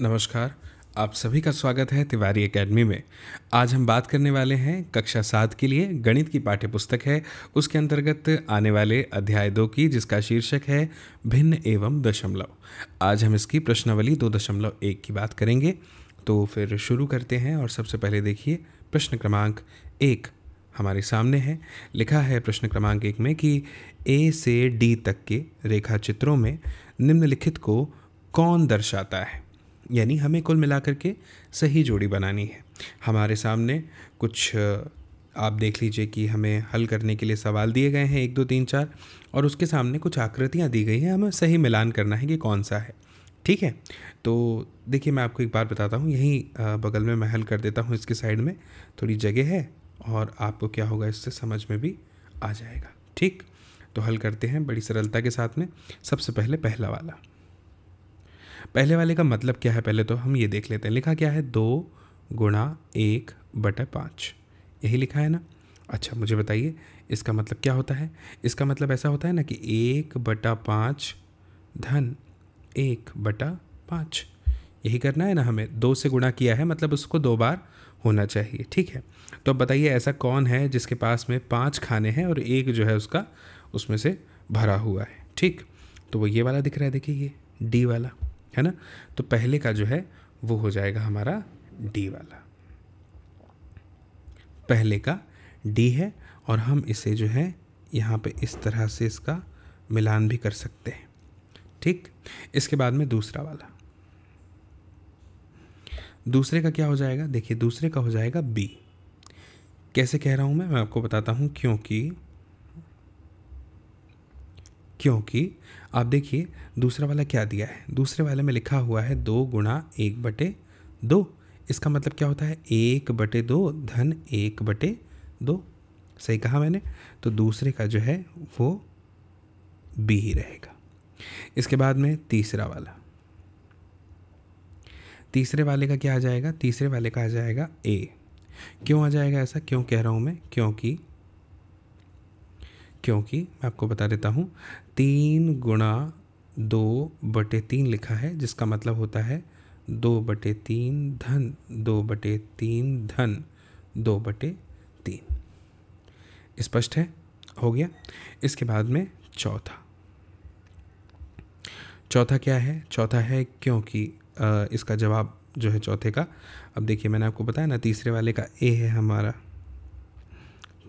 नमस्कार आप सभी का स्वागत है तिवारी एकेडमी में आज हम बात करने वाले हैं कक्षा सात के लिए गणित की पाठ्य पुस्तक है उसके अंतर्गत आने वाले अध्याय दो की जिसका शीर्षक है भिन्न एवं दशमलव आज हम इसकी प्रश्नावली दो दशमलव एक की बात करेंगे तो फिर शुरू करते हैं और सबसे पहले देखिए प्रश्न क्रमांक एक हमारे सामने है लिखा है प्रश्न क्रमांक एक में कि ए से डी तक के रेखा चित्रों में निम्नलिखित को कौन दर्शाता है यानी हमें कुल मिलाकर के सही जोड़ी बनानी है हमारे सामने कुछ आप देख लीजिए कि हमें हल करने के लिए सवाल दिए गए हैं एक दो तीन चार और उसके सामने कुछ आकृतियाँ दी गई हैं हमें सही मिलान करना है कि कौन सा है ठीक है तो देखिए मैं आपको एक बार बताता हूँ यहीं बगल में मैं हल कर देता हूँ इसके साइड में थोड़ी जगह है और आपको क्या होगा इससे समझ में भी आ जाएगा ठीक तो हल करते हैं बड़ी सरलता के साथ में सबसे पहले पहला वाला पहले वाले का मतलब क्या है पहले तो हम ये देख लेते हैं लिखा क्या है दो गुणा एक बटे पाँच यही लिखा है ना अच्छा मुझे बताइए इसका मतलब क्या होता है इसका मतलब ऐसा होता है ना कि एक बटा पाँच धन एक बटा पाँच यही करना है ना हमें दो से गुणा किया है मतलब उसको दो बार होना चाहिए ठीक है तो अब बताइए ऐसा कौन है जिसके पास में पाँच खाने हैं और एक जो है उसका उसमें से भरा हुआ है ठीक तो वो ये वाला दिख रहा है देखिए ये डी वाला है ना तो पहले का जो है वो हो जाएगा हमारा डी वाला पहले का डी है और हम इसे जो है यहाँ पे इस तरह से इसका मिलान भी कर सकते हैं ठीक इसके बाद में दूसरा वाला दूसरे का क्या हो जाएगा देखिए दूसरे का हो जाएगा बी कैसे कह रहा हूँ मैं मैं आपको बताता हूँ क्योंकि क्योंकि आप देखिए दूसरा वाला क्या दिया है दूसरे वाले में लिखा हुआ है दो गुणा एक बटे दो इसका मतलब क्या होता है एक बटे दो धन एक बटे दो सही कहा मैंने तो दूसरे का जो है वो बी ही रहेगा इसके बाद में तीसरा वाला तीसरे वाले का क्या आ जाएगा तीसरे वाले का आ जाएगा ए क्यों आ जाएगा ऐसा क्यों कह रहा हूं मैं क्योंकि क्योंकि मैं आपको बता देता हूं तीन गुणा दो बटे तीन लिखा है जिसका मतलब होता है दो बटे तीन धन दो बटे तीन धन दो बटे तीन स्पष्ट है हो गया इसके बाद में चौथा चौथा क्या है चौथा है क्योंकि इसका जवाब जो है चौथे का अब देखिए मैंने आपको बताया ना तीसरे वाले का ए है हमारा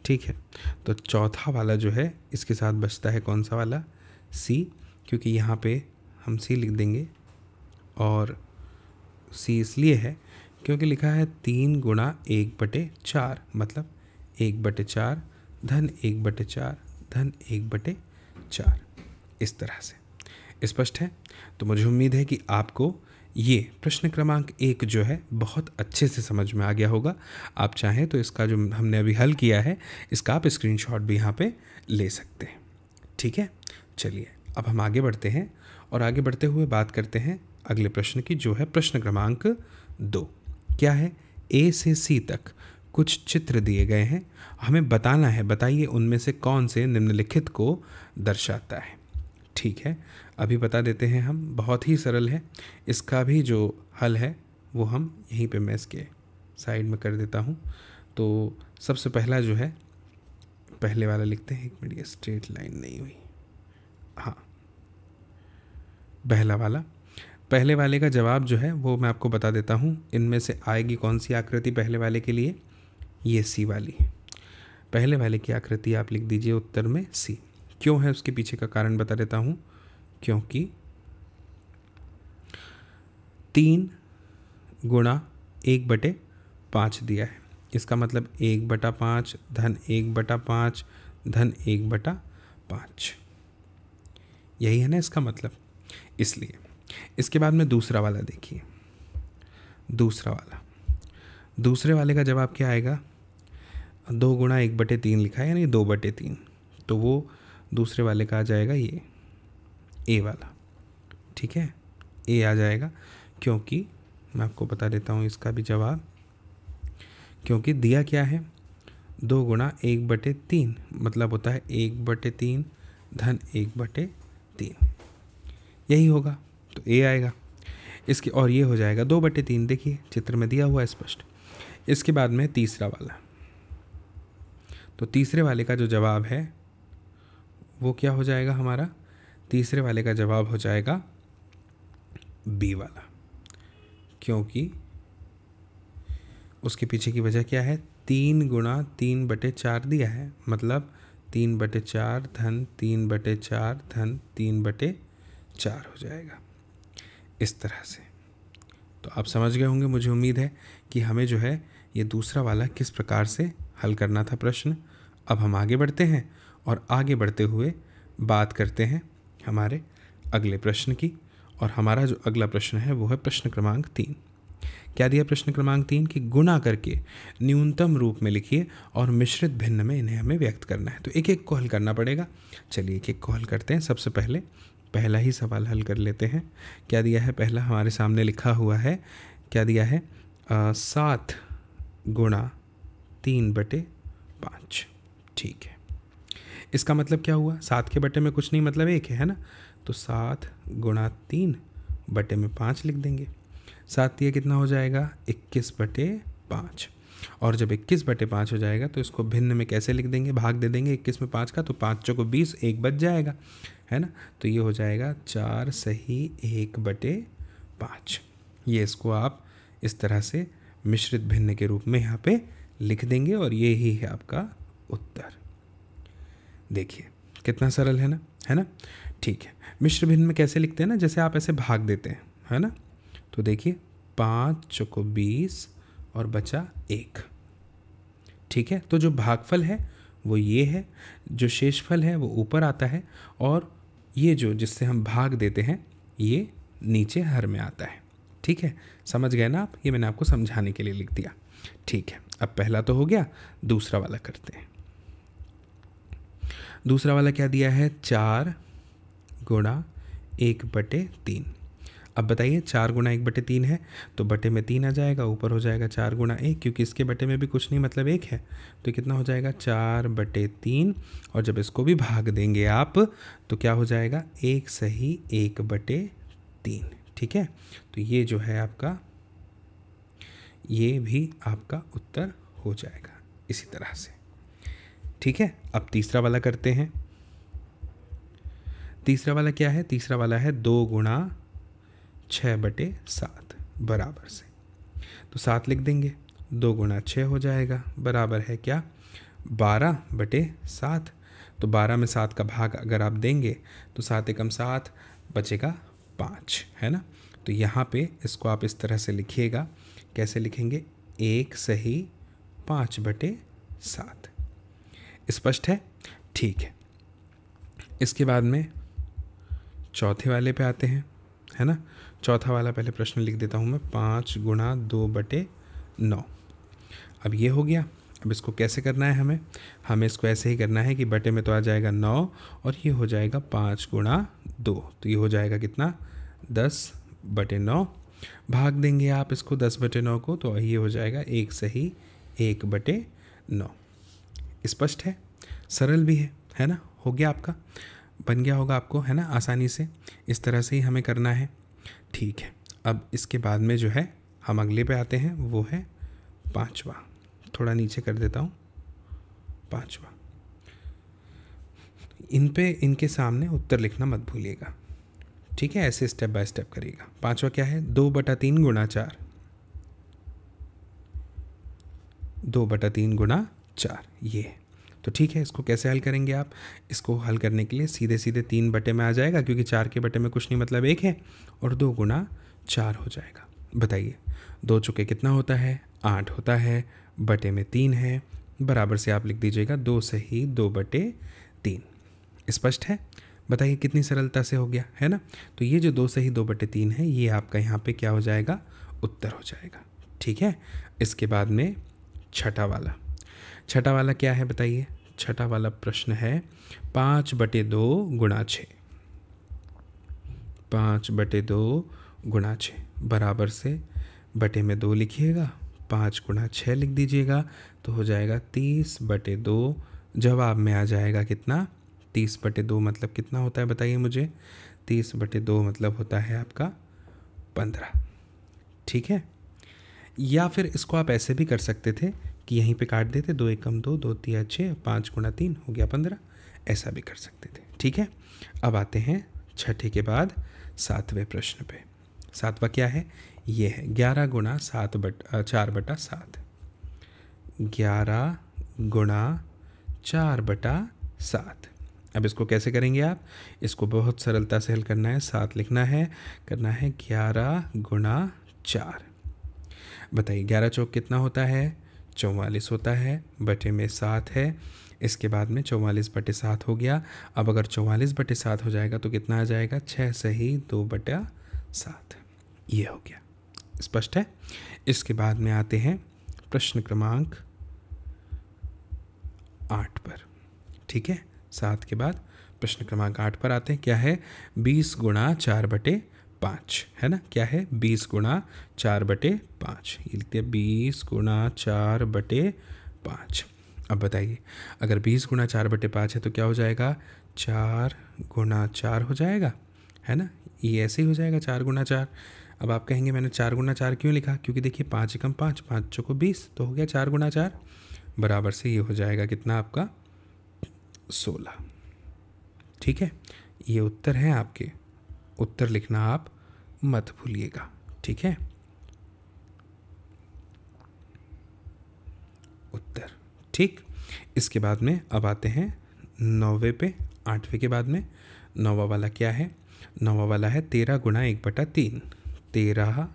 ठीक है तो चौथा वाला जो है इसके साथ बचता है कौन सा वाला सी क्योंकि यहाँ पे हम सी लिख देंगे और सी इसलिए है क्योंकि लिखा है तीन गुणा एक बटे चार मतलब एक बटे चार धन एक बटे चार धन एक बटे चार इस तरह से स्पष्ट है तो मुझे उम्मीद है कि आपको ये प्रश्न क्रमांक एक जो है बहुत अच्छे से समझ में आ गया होगा आप चाहें तो इसका जो हमने अभी हल किया है इसका आप स्क्रीनशॉट भी यहाँ पे ले सकते हैं ठीक है चलिए अब हम आगे बढ़ते हैं और आगे बढ़ते हुए बात करते हैं अगले प्रश्न की जो है प्रश्न क्रमांक दो क्या है ए से सी तक कुछ चित्र दिए गए हैं हमें बताना है बताइए उनमें से कौन से निम्नलिखित को दर्शाता है ठीक है अभी बता देते हैं हम बहुत ही सरल है इसका भी जो हल है वो हम यहीं पे मैं इसके साइड में कर देता हूँ तो सबसे पहला जो है पहले वाला लिखते हैं एक मिनट ये स्ट्रेट लाइन नहीं हुई हाँ पहला वाला पहले वाले का जवाब जो है वो मैं आपको बता देता हूँ इनमें से आएगी कौन सी आकृति पहले वाले के लिए ये सी वाली पहले वाले की आकृति आप लिख दीजिए उत्तर में सी क्यों है उसके पीछे का कारण बता देता हूँ क्योंकि तीन गुणा एक बटे पाँच दिया है इसका मतलब एक बटा पाँच धन एक बटा पाँच धन एक बटा पाँच यही है ना इसका मतलब इसलिए इसके बाद में दूसरा वाला देखिए दूसरा वाला दूसरे वाले का जवाब क्या आएगा दो गुणा एक बटे तीन लिखा है यानी दो बटे तीन तो वो दूसरे वाले का आ जाएगा ये ए वाला ठीक है ए आ जाएगा क्योंकि मैं आपको बता देता हूँ इसका भी जवाब क्योंकि दिया क्या है दो गुणा एक बटे तीन मतलब होता है एक बटे तीन धन एक बटे तीन यही होगा तो ए आएगा इसके और ये हो जाएगा दो बटे तीन देखिए चित्र में दिया हुआ स्पष्ट इसके बाद में तीसरा वाला तो तीसरे वाले का जो जवाब है वो क्या हो जाएगा हमारा तीसरे वाले का जवाब हो जाएगा बी वाला क्योंकि उसके पीछे की वजह क्या है तीन गुणा तीन बटे चार दिया है मतलब तीन बटे चार धन तीन बटे चार धन तीन बटे चार हो जाएगा इस तरह से तो आप समझ गए होंगे मुझे उम्मीद है कि हमें जो है ये दूसरा वाला किस प्रकार से हल करना था प्रश्न अब हम आगे बढ़ते हैं और आगे बढ़ते हुए बात करते हैं हमारे अगले प्रश्न की और हमारा जो अगला प्रश्न है वो है प्रश्न क्रमांक तीन क्या दिया प्रश्न क्रमांक तीन कि गुणा करके न्यूनतम रूप में लिखिए और मिश्रित भिन्न में इन्हें हमें व्यक्त करना है तो एक एक को हल करना पड़ेगा चलिए एक एक को हल करते हैं सबसे पहले पहला ही सवाल हल कर लेते हैं क्या दिया है पहला हमारे सामने लिखा हुआ है क्या दिया है सात गुणा तीन बटे पाँच ठीक है इसका मतलब क्या हुआ सात के बटे में कुछ नहीं मतलब एक है, है ना तो सात गुणा तीन बटे में पाँच लिख देंगे सात ये कितना हो जाएगा इक्कीस बटे पाँच और जब इक्कीस बटे पाँच हो जाएगा तो इसको भिन्न में कैसे लिख देंगे भाग दे देंगे इक्कीस में पाँच का तो पाँच चौको को बीस एक बच जाएगा है ना तो ये हो जाएगा चार सही एक बटे पाँच ये इसको आप इस तरह से मिश्रित भिन्न के रूप में यहाँ पे लिख देंगे और ये ही है आपका उत्तर देखिए कितना सरल है ना है ना ठीक है मिश्र भिन्न में कैसे लिखते हैं ना जैसे आप ऐसे भाग देते हैं है ना तो देखिए पाँच चौको बीस और बचा एक ठीक है तो जो भागफल है वो ये है जो शेषफल है वो ऊपर आता है और ये जो जिससे हम भाग देते हैं ये नीचे हर में आता है ठीक है समझ गए ना आप ये मैंने आपको समझाने के लिए लिख दिया ठीक है अब पहला तो हो गया दूसरा वाला करते हैं दूसरा वाला क्या दिया है चार गुणा एक बटे तीन अब बताइए चार गुणा एक बटे तीन है तो बटे में तीन आ जाएगा ऊपर हो जाएगा चार गुणा एक क्योंकि इसके बटे में भी कुछ नहीं मतलब एक है तो कितना हो जाएगा चार बटे तीन और जब इसको भी भाग देंगे आप तो क्या हो जाएगा एक सही एक बटे तीन ठीक है तो ये जो है आपका ये भी आपका उत्तर हो जाएगा इसी तरह से ठीक है अब तीसरा वाला करते हैं तीसरा वाला क्या है तीसरा वाला है दो गुणा छः बटे सात बराबर से तो सात लिख देंगे दो गुणा छः हो जाएगा बराबर है क्या बारह बटे सात तो बारह में सात का भाग अगर आप देंगे तो सात एकम सात बचेगा पाँच है ना तो यहाँ पे इसको आप इस तरह से लिखिएगा कैसे लिखेंगे एक सही पाँच बटे सात स्पष्ट है ठीक है इसके बाद में चौथे वाले पे आते हैं है ना चौथा वाला पहले प्रश्न लिख देता हूँ मैं पाँच गुणा दो बटे नौ अब ये हो गया अब इसको कैसे करना है हमें हमें इसको ऐसे ही करना है कि बटे में तो आ जाएगा नौ और ये हो जाएगा पाँच गुणा दो तो ये हो जाएगा कितना दस बटे नौ भाग देंगे आप इसको दस बटे नौ को तो ये हो जाएगा एक सही एक बटे नौ स्पष्ट है सरल भी है है ना हो गया आपका बन गया होगा आपको है ना आसानी से इस तरह से ही हमें करना है ठीक है अब इसके बाद में जो है हम अगले पे आते हैं वो है पांचवा थोड़ा नीचे कर देता हूँ पांचवा इन पे इनके सामने उत्तर लिखना मत भूलिएगा ठीक है ऐसे स्टेप बाय स्टेप करिएगा पांचवा क्या है दो बटा तीन गुणा चार दो बटा तीन गुणा चार ये है तो ठीक है इसको कैसे हल करेंगे आप इसको हल करने के लिए सीधे सीधे तीन बटे में आ जाएगा क्योंकि चार के बटे में कुछ नहीं मतलब एक है और दो गुना चार हो जाएगा बताइए दो चुके कितना होता है आठ होता है बटे में तीन है बराबर से आप लिख दीजिएगा दो से ही दो बटे तीन स्पष्ट है बताइए कितनी सरलता से हो गया है ना तो ये जो दो से ही दो बटे तीन है ये आपका यहाँ पे क्या हो जाएगा उत्तर हो जाएगा ठीक है इसके बाद में छठा वाला छठा वाला क्या है बताइए छठा वाला प्रश्न है पाँच बटे दो गुणा छ पाँच बटे दो गुणा छ बराबर से बटे में दो लिखिएगा पाँच गुणा छः लिख दीजिएगा तो हो जाएगा तीस बटे दो जवाब में आ जाएगा कितना तीस बटे दो मतलब कितना होता है बताइए मुझे तीस बटे दो मतलब होता है आपका पंद्रह ठीक है या फिर इसको आप ऐसे भी कर सकते थे कि यहीं पे काट देते दो एक कम दो दो तीन छः पाँच गुणा तीन हो गया पंद्रह ऐसा भी कर सकते थे ठीक है अब आते हैं छठे के बाद सातवें प्रश्न पे सातवा क्या है ये है ग्यारह गुणा सात बट चार बटा सात ग्यारह गुणा चार बटा सात अब इसको कैसे करेंगे आप इसको बहुत सरलता से हल करना है सात लिखना है करना है ग्यारह गुणा चार बताइए ग्यारह चौक कितना होता है चौवालीस होता है बटे में सात है इसके बाद में चौवालीस बटे सात हो गया अब अगर चौवालीस बटे सात हो जाएगा तो कितना आ जाएगा छः सही दो बटा सात ये हो गया स्पष्ट है इसके बाद में आते हैं प्रश्न क्रमांक आठ पर ठीक है सात के बाद प्रश्न क्रमांक आठ पर आते हैं क्या है बीस गुणा चार बटे पाँच है ना क्या है बीस गुणा चार बटे पाँच ये लिखते हैं बीस गुणा चार बटे पाँच अब बताइए अगर बीस गुणा चार बटे पाँच है तो क्या हो जाएगा चार गुणा चार हो जाएगा है ना ये ऐसे ही हो जाएगा चार गुणा चार अब आप कहेंगे मैंने चार गुणा चार क्यों लिखा क्योंकि देखिए पाँच एकम पाँच पाँच चौको बीस तो हो गया चार गुणा चार बराबर से ये हो जाएगा कितना आपका सोलह ठीक है ये उत्तर है आपके उत्तर लिखना आप मत भूलिएगा ठीक है उत्तर ठीक इसके बाद में अब आते हैं नौवे पे आठवें के बाद में नौवा वाला क्या है नौवा वाला है तेरह गुणा एक बटा तीन तेरह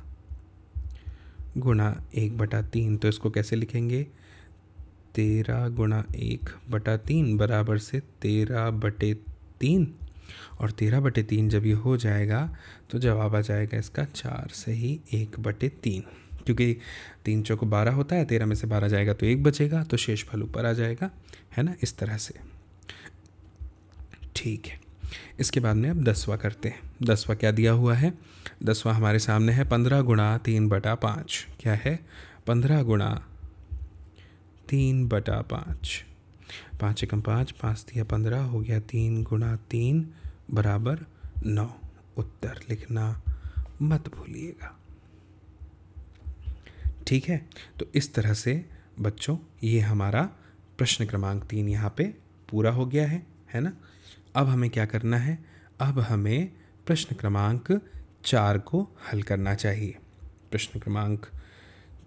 गुणा एक बटा तीन तो इसको कैसे लिखेंगे तेरह गुणा एक बटा तीन बराबर से तेरह बटे तीन और तेरह बटे तीन जब ये हो जाएगा तो जवाब आ जाएगा इसका चार से ही एक बटे तीन क्योंकि तीन चौक बारह होता है तेरह में से बारह जाएगा तो एक बचेगा तो शेष फल ऊपर आ जाएगा है ना इस तरह से ठीक है इसके बाद में अब दसवा करते हैं दसवा क्या दिया हुआ है दसवा हमारे सामने है पंद्रह गुणा तीन बटा पाँच क्या है पंद्रह गुणा तीन बटा पाँच पाँच एकम पाँच पाँच दिया पंद्रह हो गया तीन गुणा तीन बराबर नौ उत्तर लिखना मत भूलिएगा ठीक है तो इस तरह से बच्चों ये हमारा प्रश्न क्रमांक तीन यहाँ पे पूरा हो गया है है ना अब हमें क्या करना है अब हमें प्रश्न क्रमांक चार को हल करना चाहिए प्रश्न क्रमांक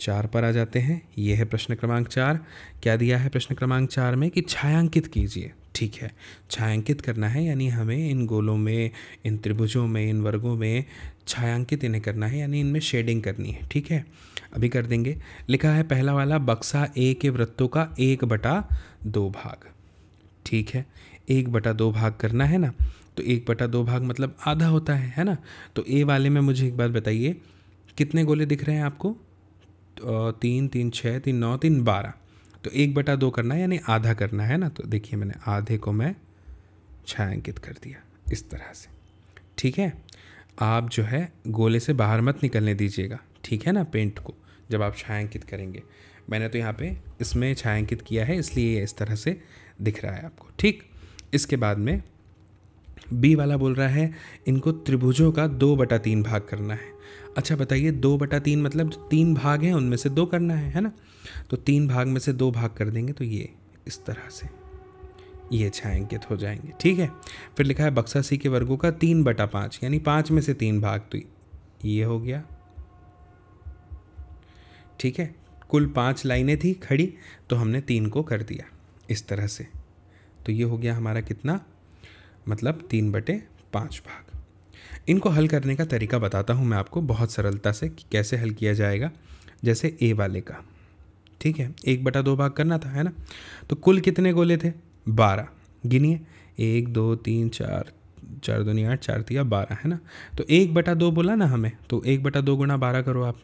चार पर आ जाते हैं ये है प्रश्न क्रमांक चार क्या दिया है प्रश्न क्रमांक चार में कि छायांकित कीजिए ठीक है छायांकित करना है यानी हमें इन गोलों में इन त्रिभुजों में इन वर्गों में छायांकित इन्हें करना है यानी इनमें शेडिंग करनी है ठीक है अभी कर देंगे लिखा है पहला वाला बक्सा ए के वृत्तों का एक बटा दो भाग ठीक है एक बटा दो भाग करना है ना तो एक बटा दो भाग मतलब आधा होता है है ना तो ए वाले में मुझे एक बात बताइए कितने गोले दिख रहे हैं आपको तीन तीन छः तीन नौ तीन बारह तो एक बटा दो करना है यानी आधा करना है ना तो देखिए मैंने आधे को मैं छायांकित कर दिया इस तरह से ठीक है आप जो है गोले से बाहर मत निकलने दीजिएगा ठीक है ना पेंट को जब आप छायांकित करेंगे मैंने तो यहाँ पे इसमें छायांकित किया है इसलिए ये इस तरह से दिख रहा है आपको ठीक इसके बाद में बी वाला बोल रहा है इनको त्रिभुजों का दो बटा तीन भाग करना है अच्छा बताइए दो बटा तीन मतलब जो तीन भाग हैं उनमें से दो करना है है ना तो तीन भाग में से दो भाग कर देंगे तो ये इस तरह से ये छायांकित अच्छा हो जाएंगे ठीक है फिर लिखा है बक्सा सी के वर्गों का तीन बटा पाँच यानी पाँच में से तीन भाग तो ये हो गया ठीक है कुल पाँच लाइनें थी खड़ी तो हमने तीन को कर दिया इस तरह से तो ये हो गया हमारा कितना मतलब तीन बटे पाँच भाग इनको हल करने का तरीका बताता हूँ मैं आपको बहुत सरलता से कि कैसे हल किया जाएगा जैसे ए वाले का ठीक है एक बटा दो भाग करना था है ना तो कुल कितने गोले थे बारह गिनिए एक दो तीन चार चार नहीं आठ चार दिया बारह है ना तो एक बटा दो बोला ना हमें तो एक बटा दो गुना बारह करो आप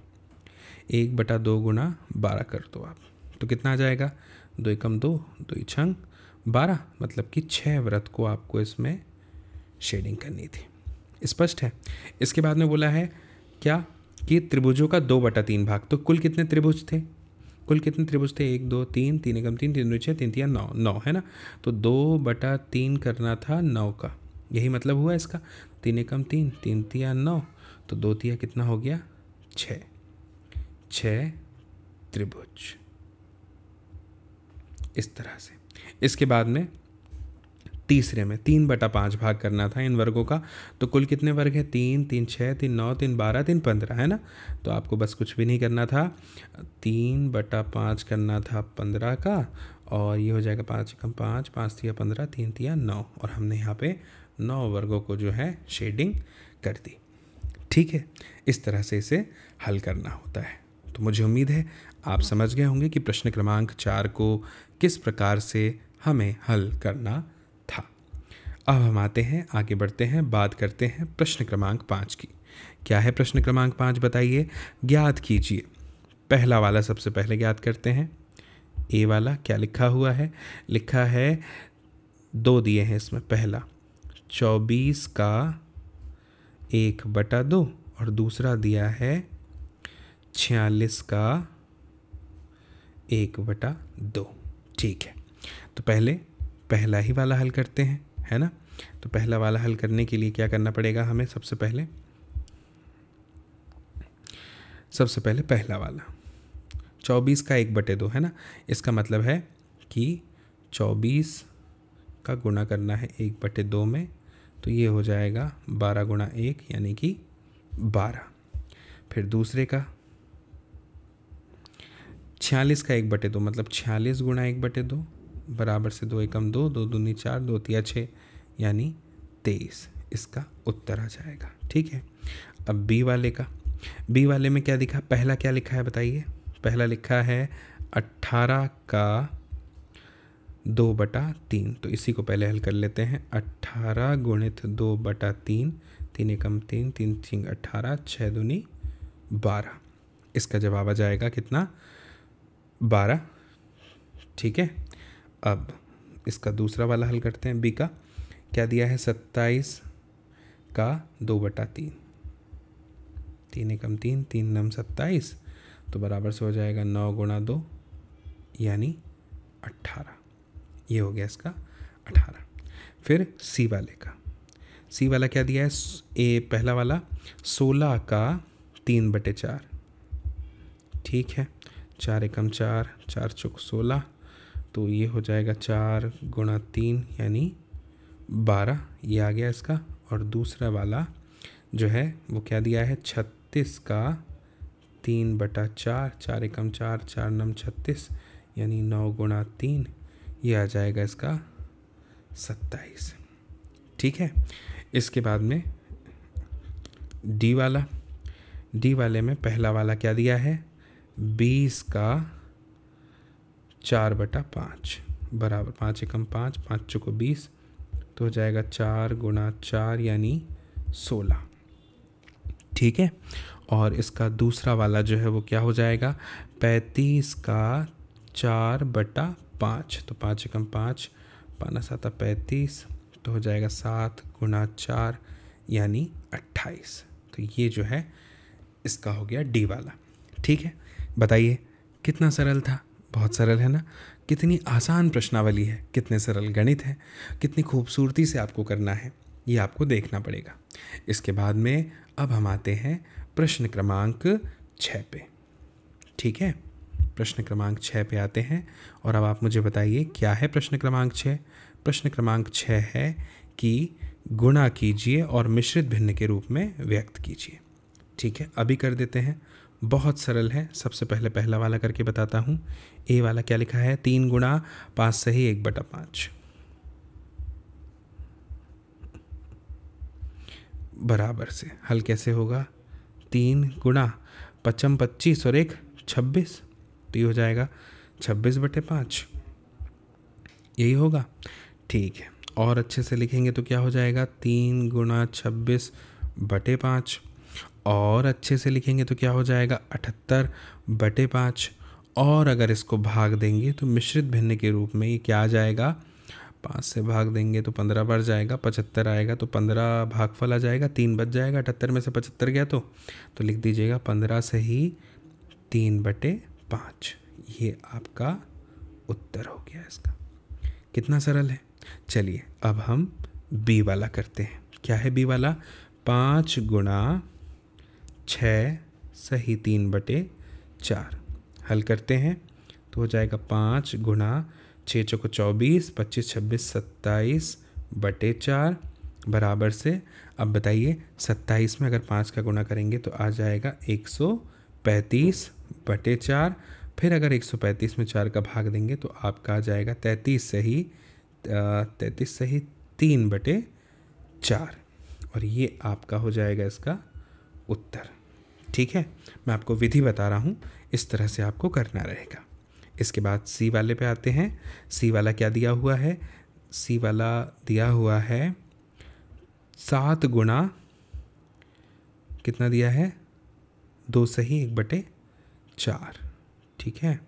एक बटा दो गुना बारह कर दो आप तो कितना आ जाएगा दो एकम दो दो छंग बारह मतलब कि छः व्रत को आपको इसमें शेडिंग करनी थी स्पष्ट है इसके बाद में बोला है क्या कि त्रिभुजों का दो बटा तीन भाग तो कुल कितने त्रिभुज थे कुल कितने त्रिभुज थे एक दो तीन तीन एकम तीन तीन छः तीन तीन नौ नौ है ना तो दो बटा तीन करना था नौ का यही मतलब हुआ इसका तीन एकम तीन तीन तिया नौ तो दो तिया कितना हो गया छ छ त्रिभुज इस तरह से इसके बाद में तीसरे में तीन बटा पाँच भाग करना था इन वर्गों का तो कुल कितने वर्ग हैं तीन तीन छः तीन नौ तीन बारह तीन पंद्रह है ना तो आपको बस कुछ भी नहीं करना था तीन बटा पाँच करना था पंद्रह का और ये हो जाएगा पाँच कम पाँच पाँच तिया पंद्रह तीन तिया नौ और हमने यहाँ पे नौ वर्गों को जो है शेडिंग कर दी ठीक है इस तरह से इसे हल करना होता है तो मुझे उम्मीद है आप समझ गए होंगे कि प्रश्न क्रमांक चार को किस प्रकार से हमें हल करना अब हम आते हैं आगे बढ़ते हैं बात करते हैं प्रश्न क्रमांक पाँच की क्या है प्रश्न क्रमांक पाँच बताइए ज्ञात कीजिए पहला वाला सबसे पहले ज्ञात करते हैं ए वाला क्या लिखा हुआ है लिखा है दो दिए हैं इसमें पहला चौबीस का एक बटा दो और दूसरा दिया है छियालीस का एक बटा दो ठीक है तो पहले पहला ही वाला हल करते हैं है ना तो पहला वाला हल करने के लिए क्या करना पड़ेगा हमें सबसे पहले सबसे पहले पहला वाला चौबीस का एक बटे दो है ना इसका मतलब है कि चौबीस का गुणा करना है एक बटे दो में तो ये हो जाएगा बारह गुणा एक यानी कि बारह फिर दूसरे का छियालीस का एक बटे दो मतलब छियालीस गुणा एक बटे दो बराबर से दो एकम दो दो दूनी चार दो तिया छः यानी तेईस इसका उत्तर आ जाएगा ठीक है अब बी वाले का बी वाले में क्या दिखा पहला क्या लिखा है बताइए पहला लिखा है अट्ठारह का दो बटा तीन तो इसी को पहले हल कर लेते हैं अट्ठारह गुणित दो बटा तीन तीन एकम तीन तीन तीन अट्ठारह छः दूनी बारह इसका जवाब आ जाएगा कितना बारह ठीक है अब इसका दूसरा वाला हल करते हैं बी का क्या दिया है सत्ताईस का दो बटा तीन तीन एकम तीन तीन नम सत्ताईस तो बराबर से हो जाएगा नौ गुणा दो यानी अट्ठारह ये हो गया इसका अठारह फिर सी वाले का सी वाला क्या दिया है ए पहला वाला सोलह का तीन बटे चार ठीक है चार एकम चार चार चौक सोलह तो ये हो जाएगा चार गुणा तीन यानी बारह ये आ गया इसका और दूसरा वाला जो है वो क्या दिया है छत्तीस का तीन बटा चार चार एकम चार चार नम छत्तीस यानी नौ गुणा तीन ये आ जाएगा इसका सत्ताईस ठीक है इसके बाद में डी वाला डी वाले में पहला वाला क्या दिया है बीस का चार बटा पाँच बराबर पाँच एकम पाँच पाँच चौको बीस तो हो जाएगा चार गुणा चार यानी सोलह ठीक है और इसका दूसरा वाला जो है वो क्या हो जाएगा पैंतीस का चार बटा पाँच तो पाँच एकम पाँच पाना सात पैंतीस तो हो जाएगा सात गुणा चार यानी अट्ठाईस तो ये जो है इसका हो गया डी वाला ठीक है बताइए कितना सरल था बहुत सरल है ना कितनी आसान प्रश्नावली है कितने सरल गणित है कितनी खूबसूरती से आपको करना है ये आपको देखना पड़ेगा इसके बाद में अब हम आते हैं प्रश्न क्रमांक छः पे ठीक है प्रश्न क्रमांक छः पे आते हैं और अब आप मुझे बताइए क्या है प्रश्न क्रमांक छः प्रश्न क्रमांक छः है कि गुणा कीजिए और मिश्रित भिन्न के रूप में व्यक्त कीजिए ठीक है अभी कर देते हैं बहुत सरल है सबसे पहले पहला वाला करके बताता हूँ ए वाला क्या लिखा है तीन गुणा पाँच से ही एक बटा पाँच बराबर से हल कैसे होगा तीन गुणा पचम पच्चीस और एक छब्बीस तो ये हो जाएगा छब्बीस बटे पाँच यही होगा ठीक है और अच्छे से लिखेंगे तो क्या हो जाएगा तीन गुणा छब्बीस बटे पाँच और अच्छे से लिखेंगे तो क्या हो जाएगा अठहत्तर बटे पाँच और अगर इसको भाग देंगे तो मिश्रित भिन्न के रूप में ये क्या आ जाएगा पाँच से भाग देंगे तो पंद्रह बढ़ जाएगा पचहत्तर आएगा तो पंद्रह भागफल आ जाएगा तीन बच जाएगा अठहत्तर में से पचहत्तर गया तो तो लिख दीजिएगा पंद्रह से ही तीन बटे पाँच ये आपका उत्तर हो गया इसका कितना सरल है चलिए अब हम बी वाला करते हैं क्या है बी वाला पाँच गुणा छ सही तीन बटे चार हल करते हैं तो हो जाएगा पाँच गुणा छः चौको चौबीस पच्चीस छब्बीस सत्ताईस बटे चार बराबर से अब बताइए सत्ताईस में अगर पाँच का गुणा करेंगे तो आ जाएगा एक सौ पैंतीस बटे चार फिर अगर एक सौ पैंतीस में चार का भाग देंगे तो आपका आ जाएगा तैंतीस सही तैंतीस सही तीन बटे चार और ये आपका हो जाएगा इसका उत्तर ठीक है मैं आपको विधि बता रहा हूँ इस तरह से आपको करना रहेगा इसके बाद सी वाले पे आते हैं सी वाला क्या दिया हुआ है सी वाला दिया हुआ है सात गुणा कितना दिया है दो सही एक बटे चार ठीक है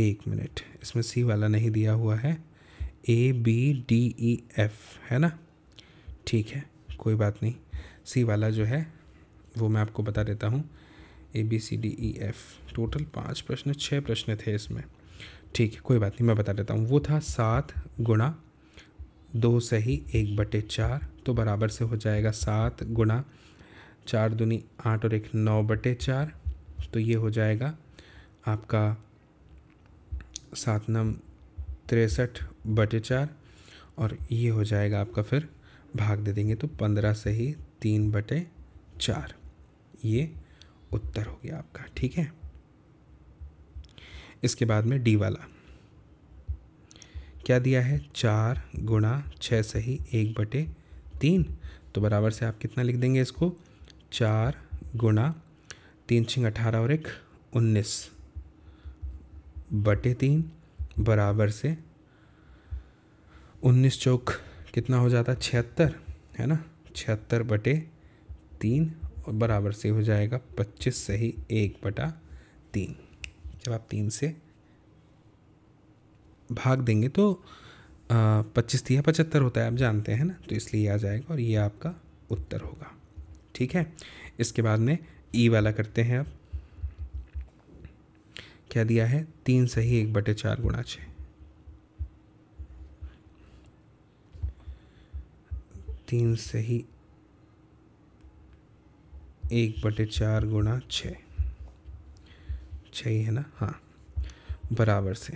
एक मिनट इसमें सी वाला नहीं दिया हुआ है A B D E F है ना ठीक है कोई बात नहीं सी वाला जो है वो मैं आपको बता देता हूँ A B C D E F total पाँच प्रश्न छः प्रश्न थे इसमें ठीक है कोई बात नहीं मैं बता देता हूँ वो था सात गुणा दो सही एक बटे चार तो बराबर से हो जाएगा सात गुणा चार दुनी आठ और एक नौ बटे चार तो ये हो जाएगा आपका सात नम तिरसठ बटे चार और ये हो जाएगा आपका फिर भाग दे देंगे तो पंद्रह से ही तीन बटे चार ये उत्तर हो गया आपका ठीक है इसके बाद में डी वाला क्या दिया है चार गुणा छः सही एक बटे तीन तो बराबर से आप कितना लिख देंगे इसको चार गुणा तीन छिंग अठारह और एक उन्नीस बटे तीन बराबर से उन्नीस चौक कितना हो जाता छिहत्तर है ना छिहत्तर बटे तीन और बराबर से हो जाएगा पच्चीस से ही एक बटा तीन जब आप तीन से भाग देंगे तो पच्चीस तीन पचहत्तर होता है आप जानते हैं ना तो इसलिए आ जाएगा और ये आपका उत्तर होगा ठीक है इसके बाद में ई वाला करते हैं अब क्या दिया है तीन से ही एक बटे चार गुणा छः तीन से ही एक बटे चार गुणा छः छः ही है ना हाँ बराबर से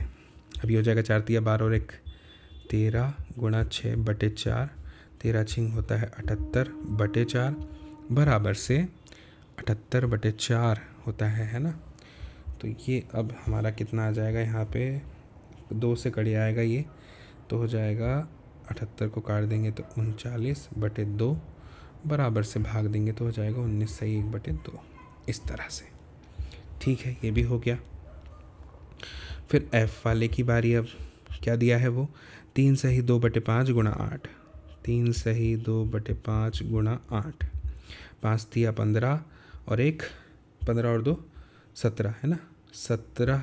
अभी हो जाएगा चार तिया बारह और एक तेरह गुणा छः बटे चार तेरह छिंग होता है अठहत्तर बटे चार बराबर से अठहत्तर बटे चार होता है है ना तो ये अब हमारा कितना आ जाएगा यहाँ पे दो से कड़ी आएगा ये तो हो जाएगा अठहत्तर को काट देंगे तो उनचालीस बटे दो बराबर से भाग देंगे तो हो जाएगा उन्नीस सही एक बटे दो इस तरह से ठीक है ये भी हो गया फिर एफ़ वाले की बारी अब क्या दिया है वो तीन सही दो बटे पाँच गुणा आठ तीन सही दो बटे पाँच गुणा आठ पाँच दिया पंद्रह और एक पंद्रह और दो सत्रह है ना सत्रह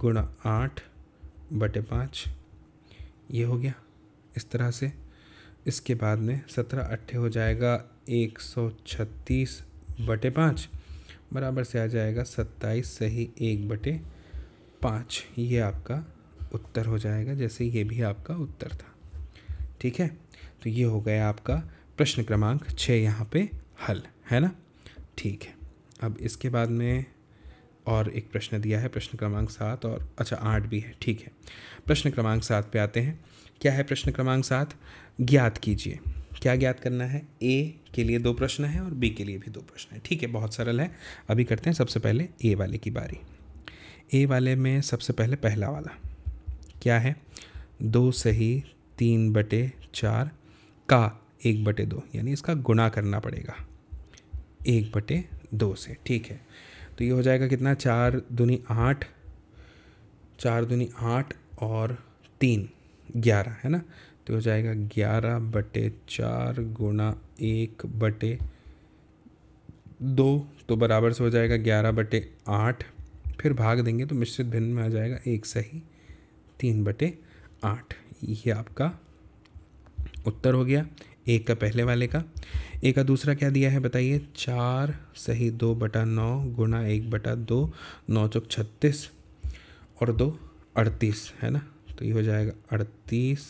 गुणा आठ बटे पाँच ये हो गया इस तरह से इसके बाद में सत्रह अट्ठे हो जाएगा एक सौ छत्तीस बटे पाँच बराबर से आ जाएगा सत्ताईस सही एक बटे पाँच ये आपका उत्तर हो जाएगा जैसे ये भी आपका उत्तर था ठीक है तो ये हो गया आपका प्रश्न क्रमांक छः यहाँ पे हल है ना ठीक है अब इसके बाद में और एक प्रश्न दिया है प्रश्न क्रमांक सात और अच्छा आठ भी है ठीक है प्रश्न क्रमांक सात पे आते हैं क्या है प्रश्न क्रमांक सात ज्ञात कीजिए क्या ज्ञात करना है ए के लिए दो प्रश्न है और बी के लिए भी दो प्रश्न है ठीक है बहुत सरल है अभी करते हैं सबसे पहले ए वाले की बारी ए वाले में सबसे पहले पहला वाला क्या है दो सही तीन बटे चार का एक बटे दो यानी इसका गुना करना पड़ेगा एक बटे दो से ठीक है तो ये हो जाएगा कितना चार दुनी आठ चार दुनी आठ और तीन ग्यारह है ना तो हो जाएगा ग्यारह बटे चार गुणा एक बटे दो तो बराबर से हो जाएगा ग्यारह बटे आठ फिर भाग देंगे तो मिश्रित भिन्न में आ जाएगा एक सही तीन बटे आठ यह आपका उत्तर हो गया एक का पहले वाले का एक का दूसरा क्या दिया है बताइए चार सही दो बटा नौ गुणा एक बटा दो नौ चौक छत्तीस और दो अड़तीस है ना तो ये हो जाएगा अड़तीस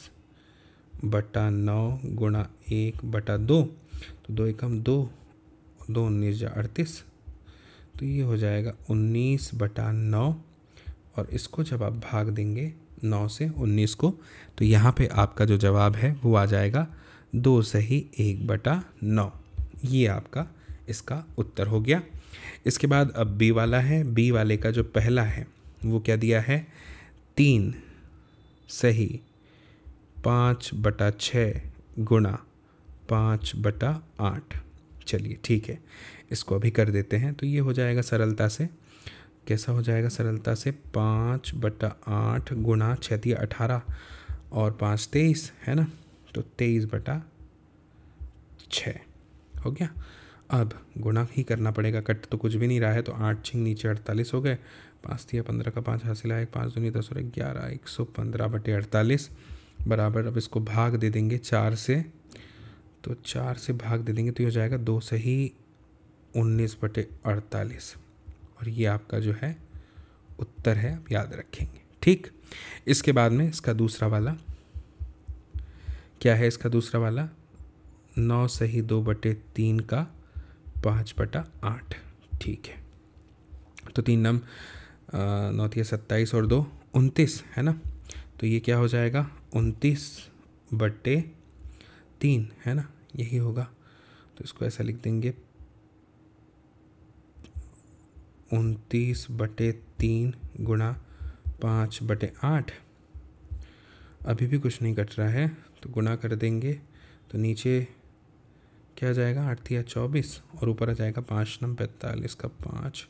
बटा नौ गुणा एक बटा दो तो दो एकम दो दो उन्नीस जा अड़तीस तो ये हो जाएगा उन्नीस बटा नौ और इसको जब आप भाग देंगे नौ से उन्नीस को तो यहाँ पे आपका जो जवाब है वो आ जाएगा दो सही एक बटा नौ ये आपका इसका उत्तर हो गया इसके बाद अब बी वाला है बी वाले का जो पहला है वो क्या दिया है तीन सही पाँच बटा छ गुणा पाँच बटा आठ चलिए ठीक है इसको अभी कर देते हैं तो ये हो जाएगा सरलता से कैसा हो जाएगा सरलता से पाँच बटा आठ गुणा छती अठारह और पाँच तेईस है ना तो तेईस बटा छ हो गया अब गुणा ही करना पड़ेगा कट तो कुछ भी नहीं रहा है तो आठ छिंग नीचे अड़तालीस हो गए पाँच दिया पंद्रह का पाँच हासिल आया एक पाँच दूनी दस और ग्यारह एक सौ पंद्रह बटे अड़तालीस बराबर अब इसको भाग दे देंगे चार से तो चार से भाग दे देंगे तो ये हो जाएगा दो सही उन्नीस बटे अड़तालीस और ये आपका जो है उत्तर है आप याद रखेंगे ठीक इसके बाद में इसका दूसरा वाला क्या है इसका दूसरा वाला नौ सही दो बटे तीन का पाँच बटा आठ ठीक है तो तीन नम नौ तीस सत्ताईस और दो उनतीस है ना तो ये क्या हो जाएगा उनतीस बट्टे तीन है ना यही होगा तो इसको ऐसा लिख देंगे उनतीस बटे तीन गुणा पाँच बटे आठ अभी भी कुछ नहीं कट रहा है तो गुणा कर देंगे तो नीचे क्या जाएगा आठ या चौबीस और ऊपर आ जाएगा पाँच नम पैंतालीस का पाँच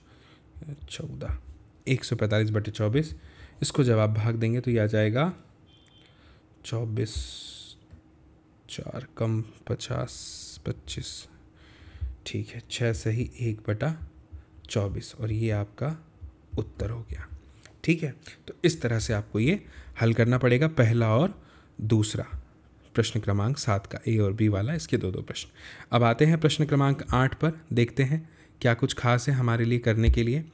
चौदह एक सौ पैंतालीस बटे चौबीस इसको जब आप भाग देंगे तो ये आ जाएगा चौबीस चार कम पचास पच्चीस ठीक है छः से ही एक बटा चौबीस और ये आपका उत्तर हो गया ठीक है तो इस तरह से आपको ये हल करना पड़ेगा पहला और दूसरा प्रश्न क्रमांक सात का ए और बी वाला इसके दो दो प्रश्न अब आते हैं प्रश्न क्रमांक आठ पर देखते हैं क्या कुछ खास है हमारे लिए करने के लिए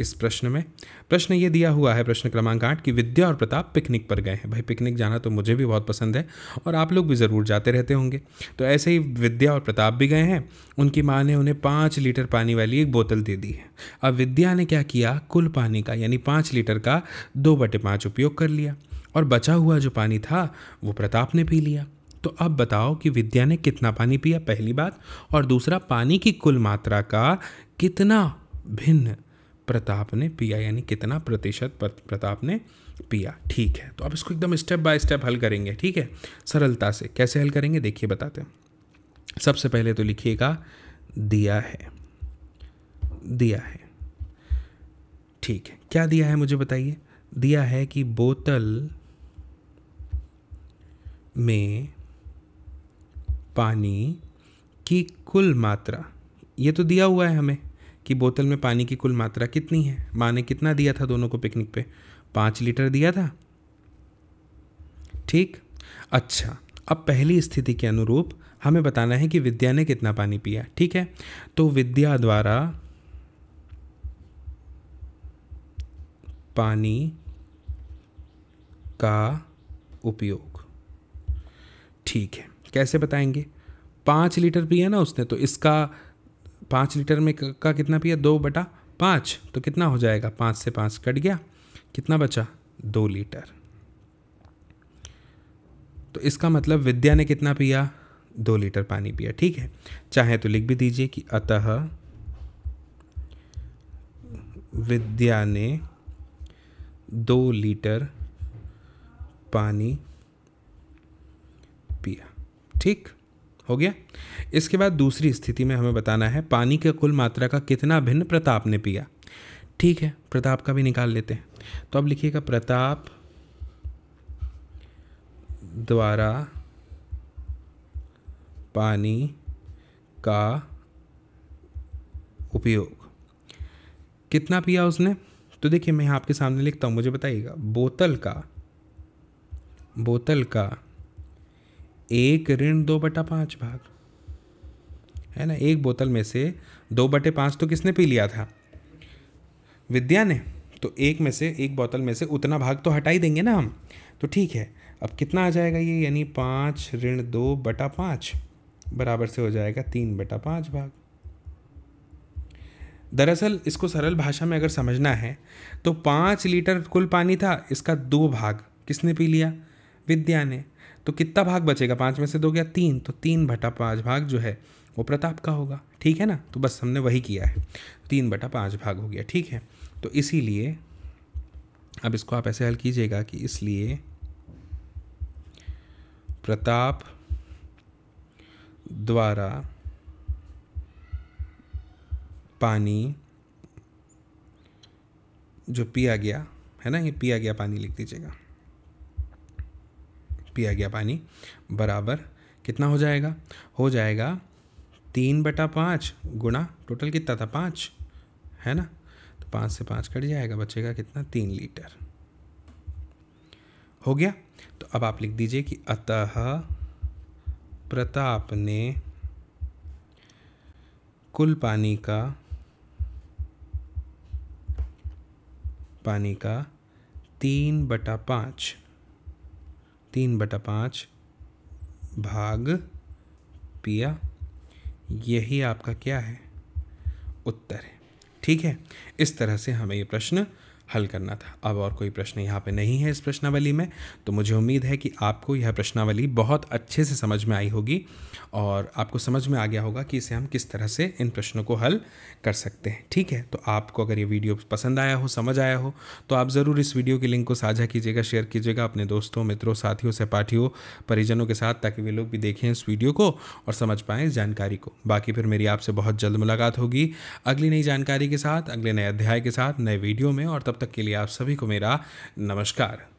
इस प्रश्न में प्रश्न ये दिया हुआ है प्रश्न क्रमांक आठ कि विद्या और प्रताप पिकनिक पर गए हैं भाई पिकनिक जाना तो मुझे भी बहुत पसंद है और आप लोग भी ज़रूर जाते रहते होंगे तो ऐसे ही विद्या और प्रताप भी गए हैं उनकी माँ ने उन्हें पाँच लीटर पानी वाली एक बोतल दे दी है अब विद्या ने क्या किया कुल पानी का यानी पाँच लीटर का दो बटे पाँच उपयोग कर लिया और बचा हुआ जो पानी था वो प्रताप ने पी लिया तो अब बताओ कि विद्या ने कितना पानी पिया पहली बात और दूसरा पानी की कुल मात्रा का कितना भिन्न प्रताप ने पिया यानी कितना प्रतिशत प्रताप ने पिया ठीक है तो आप इसको एकदम स्टेप बाय स्टेप हल करेंगे ठीक है सरलता से कैसे हल करेंगे देखिए बताते हैं सबसे पहले तो लिखिएगा दिया है दिया है ठीक है क्या दिया है मुझे बताइए दिया है कि बोतल में पानी की कुल मात्रा ये तो दिया हुआ है हमें कि बोतल में पानी की कुल मात्रा कितनी है माँ ने कितना दिया था दोनों को पिकनिक पे पाँच लीटर दिया था ठीक अच्छा अब पहली स्थिति के अनुरूप हमें बताना है कि विद्या ने कितना पानी पिया ठीक है तो विद्या द्वारा पानी का उपयोग ठीक है कैसे बताएंगे पाँच लीटर पिया ना उसने तो इसका पाँच लीटर में का कितना पिया दो बटा पाँच तो कितना हो जाएगा पाँच से पाँच कट गया कितना बचा दो लीटर तो इसका मतलब विद्या ने कितना पिया दो लीटर पानी पिया ठीक है चाहे तो लिख भी दीजिए कि अतः विद्या ने दो लीटर पानी पिया ठीक हो गया इसके बाद दूसरी स्थिति में हमें बताना है पानी के कुल मात्रा का कितना भिन्न प्रताप ने पिया ठीक है प्रताप का भी निकाल लेते हैं तो अब लिखिएगा प्रताप द्वारा पानी का उपयोग कितना पिया उसने तो देखिए मैं आपके सामने लिखता हूँ मुझे बताइएगा बोतल का बोतल का एक ऋण दो बटा पाँच भाग है ना एक बोतल में से दो बटे पाँच तो किसने पी लिया था विद्या ने तो एक में से एक बोतल में से उतना भाग तो हटा ही देंगे ना हम तो ठीक है अब कितना आ जाएगा ये यानी पाँच ऋण दो बटा पाँच बराबर से हो जाएगा तीन बटा पाँच भाग दरअसल इसको सरल भाषा में अगर समझना है तो पाँच लीटर कुल पानी था इसका दो भाग किसने पी लिया विद्या ने तो कितना भाग बचेगा पाँच में से दो गया तीन तो तीन बटा पाँच भाग जो है वो प्रताप का होगा ठीक है ना तो बस हमने वही किया है तीन बटा पाँच भाग हो गया ठीक है तो इसीलिए अब इसको आप ऐसे हल कीजिएगा कि इसलिए प्रताप द्वारा पानी जो पिया गया है ना ये पिया गया पानी लिख दीजिएगा पिया गया पानी बराबर कितना हो जाएगा हो जाएगा तीन बटा पाँच गुणा टोटल कितना था पाँच है ना तो पाँच से पाँच कट जाएगा बचेगा कितना तीन लीटर हो गया तो अब आप लिख दीजिए कि अतः प्रताप ने कुल पानी का पानी का तीन बटा पाँच तीन बटा पाँच भाग पिया यही आपका क्या है उत्तर है ठीक है इस तरह से हमें ये प्रश्न हल करना था अब और कोई प्रश्न यहाँ पे नहीं है इस प्रश्नावली में तो मुझे उम्मीद है कि आपको यह प्रश्नावली बहुत अच्छे से समझ में आई होगी और आपको समझ में आ गया होगा कि इसे हम किस तरह से इन प्रश्नों को हल कर सकते हैं ठीक है तो आपको अगर ये वीडियो पसंद आया हो समझ आया हो तो आप ज़रूर इस वीडियो के लिंक को साझा कीजिएगा शेयर कीजिएगा अपने दोस्तों मित्रों साथियों सहपाठियों परिजनों के साथ ताकि वे लोग भी देखें इस वीडियो को और समझ पाएँ इस जानकारी को बाकी फिर मेरी आपसे बहुत जल्द मुलाकात होगी अगली नई जानकारी के साथ अगले नए अध्याय के साथ नए वीडियो में और तब तब तक के लिए आप सभी को मेरा नमस्कार